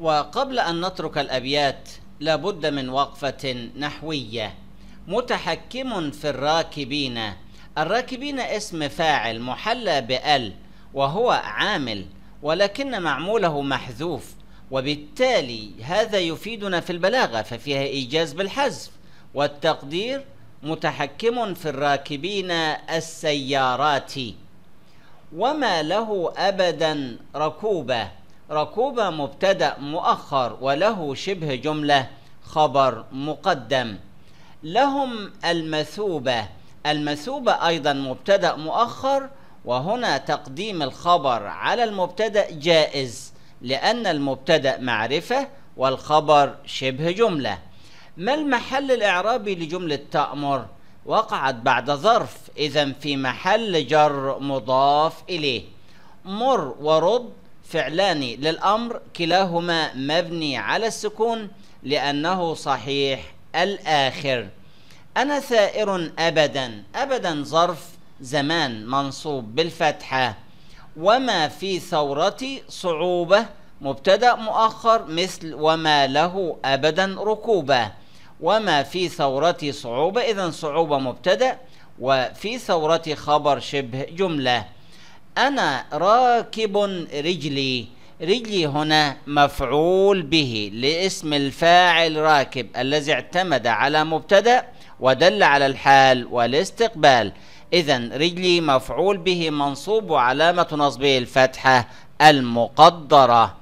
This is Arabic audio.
وقبل أن نترك الأبيات لابد من وقفة نحوية متحكم في الراكبين الراكبين اسم فاعل محلى بأل وهو عامل ولكن معموله محذوف وبالتالي هذا يفيدنا في البلاغة ففيها إيجاز بالحذف والتقدير متحكم في الراكبين السيارات وما له أبدا ركوبة ركوب مبتدا مؤخر وله شبه جمله خبر مقدم لهم المثوبه المثوبه ايضا مبتدا مؤخر وهنا تقديم الخبر على المبتدا جائز لان المبتدا معرفه والخبر شبه جمله ما المحل الاعرابي لجمله تامر وقعت بعد ظرف اذا في محل جر مضاف اليه مر ورد فعلان للأمر كلاهما مبني على السكون لأنه صحيح الآخر أنا ثائر أبدا أبدا ظرف زمان منصوب بالفتحة وما في ثورتي صعوبة مبتدأ مؤخر مثل وما له أبدا ركوبة وما في ثورتي صعوبة إذا صعوبة مبتدأ وفي ثورتي خبر شبه جملة أنا راكب رجلي رجلي هنا مفعول به لاسم الفاعل راكب الذي اعتمد على مبتدأ ودل على الحال والاستقبال إذا رجلي مفعول به منصوب وعلامة نصبه الفتحة المقدرة